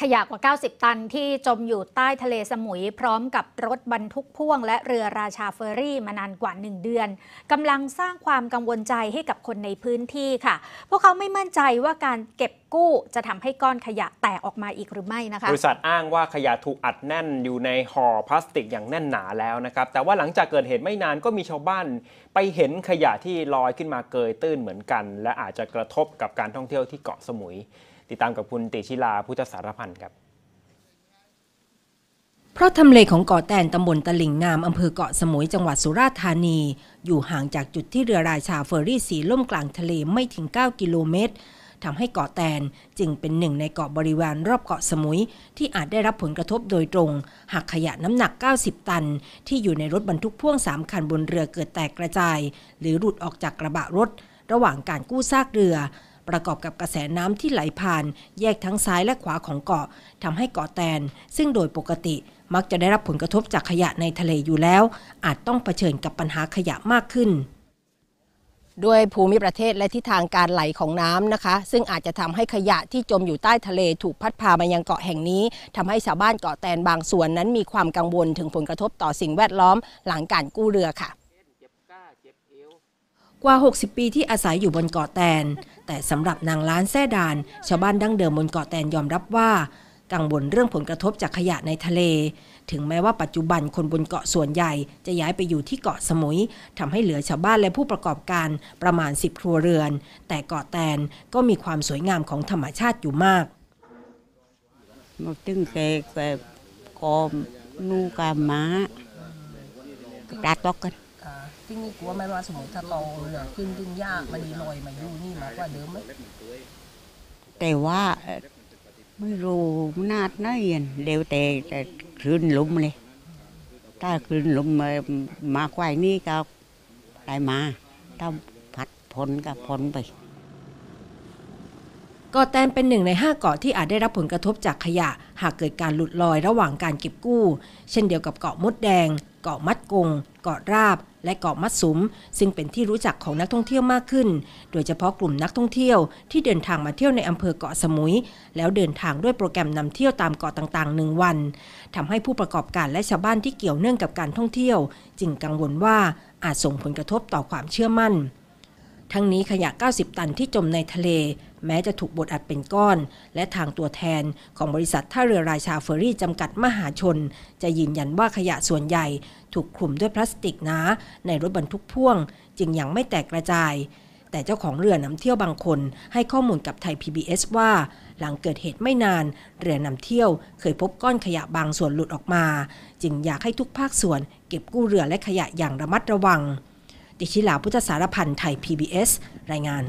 ขยะกว่า 90 ตันที่จมอยู่ใต้ทะเลสมุย พร้อมกับรถบรรทุกพ่วงและเรือราชาเฟอร์รี่มานานกว่า 1 เดือนกำลังสร้างความกังวลใจให้กับคนในพื้นที่ค่ะ พวกเขาไม่มั่นใจว่าการเก็บกู้จะทำให้ก้อนขยะแตกออกมาอีกหรือไม่นะคะบริษัทอ้างว่าขยะถูกอัดแน่นอยู่ในห่อพลาสติกอย่างแน่นหนาแล้วนะครับแต่ว่าหลังจากเกิดเหตุไม่นานก็มีชาวบ้าน ไปเห็นขยะที่ลอยขึ้นมาเกยตื้นเหมือนกัน และอาจจะกระทบกับการท่องเที่ยวที่เกาะสมุยติดตามกับคุณติชิลาพุทธสารพันธ์ครับ เพราะทำเลของเกาะแตนตำบลตลิ่งงามอำเภอเกาะสมุยจังหวัดสุราษฎร์ธานี อยู่ห่างจากจุดที่เรือราชาเฟอร์รี่สี ล่มกลางทะเลไม่ถึง 9 กิโลเมตรทำให้เกาะแตนจึงเป็นหนึ่งในเกาะบริวารรอบเกาะสมุย ที่อาจได้รับผลกระทบโดยตรง หากขยะน้ำหนัก 90 ตัน ที่อยู่ในรถบรรทุกพ่วง3คันบนเรือเกิดแตกกระจาย หรือหลุดออกจากกระบะรถ ระหว่างการกู้ซากเรือประกอบกับกระแสน้ำที่ไหลผ่าน แยกทั้งซ้ายและขวาของเกาะทำให้เกาะแตน ซึ่งโดยปกติมักจะได้รับผลกระทบจากขยะในทะเลอยู่แล้ว อาจต้องเผชิญกับปัญหาขยะมากขึ้น ด้วยภูมิประเทศและทิศทางการไหลของน้ำนะคะ ซึ่งอาจจะทำให้ขยะที่จมอยู่ใต้ทะเลถูกพัดพามายังเกาะแห่งนี้ทำให้ชาวบ้านเกาะแตนบางส่วนนั้นมีความกังวลถึงผลกระทบต่อสิ่งแวดล้อม หลังการกู้เรือค่ะกว่า 60 ปีที่อาศัยอยู่บนเกาะแตน แต่สำหรับนางล้านแซ่ดาน ชาวบ้านดั้งเดิมบนเกาะแตนยอมรับว่า กังวลเรื่องผลกระทบจากขยะในทะเล ถึงแม้ว่าปัจจุบันคนบนเกาะส่วนใหญ่จะย้ายไปอยู่ที่เกาะสมุย ทำให้เหลือชาวบ้านและผู้ประกอบการประมาณ 10ครัวเรือน แต่เกาะแตนก็มีความสวยงามของธรรมชาติอยู่มากนกตึงเกกแบบกอมนูกามาปลาตอกกันคะที่นี่กลัวไม่ว่าสมมติถ้าโตเหลือขึ้นดึงยากมาดีลอยมาอยู่นี่ มากว่าเดิมไหมแต่ว่าไม่รู้นาดน่าเย็นเด็วแต่แต่คืนลมเลย ถ้าคึืนลมมาาควายนี่ก็ได้มา ต้องพัดพ้นก็พ้นไปเกาะแตนเป็นหนึ่งในห้าเกาะที่อาจได้รับผลกระทบจากขยะหากเกิดการหลุดลอยระหว่างการเก็บกู้ เช่นเดียวกับเกาะมดแดง เกาะมัดกง เกาะราบ และเกาะมัดสุม ซึ่งเป็นที่รู้จักของนักท่องเที่ยวมากขึ้นโดยเฉพาะกลุ่มนักท่องเที่ยวที่เดินทางมาเที่ยวในอำเภอเกาะสมุย แล้วเดินทางด้วยโปรแกรมนำเที่ยวตามเกาะต่างๆหนึ่งวันทำให้ผู้ประกอบการและชาวบ้านที่เกี่ยวเนื่องกับการท่องเที่ยวจึงกังวลว่าอาจส่งผลกระทบต่อความเชื่อมั่นทั้งนี้ขยะ 90 ตันที่จมในทะเล แม้จะถูกบดอัดเป็นก้อน และทางตัวแทนของบริษัทท่าเรือราชาเฟอรี่จำกัดมหาชน จะยืนยันว่าขยะส่วนใหญ่ ถูกคลุมด้วยพลาสติกหนาในรถบรรทุกพ่วง จึงยังไม่แตกกระจาย แต่เจ้าของเรือนำเที่ยวบางคน ให้ข้อมูลกับไทย PBS ว่า หลังเกิดเหตุไม่นาน เรือนำเที่ยวเคยพบก้อนขยะบางส่วนหลุดออกมา จึงอยากให้ทุกภาคส่วนเก็บกู้เรือและขยะอย่างระมัดระวังดิฉิลาพุทธสารพันไทย PBS รายงาน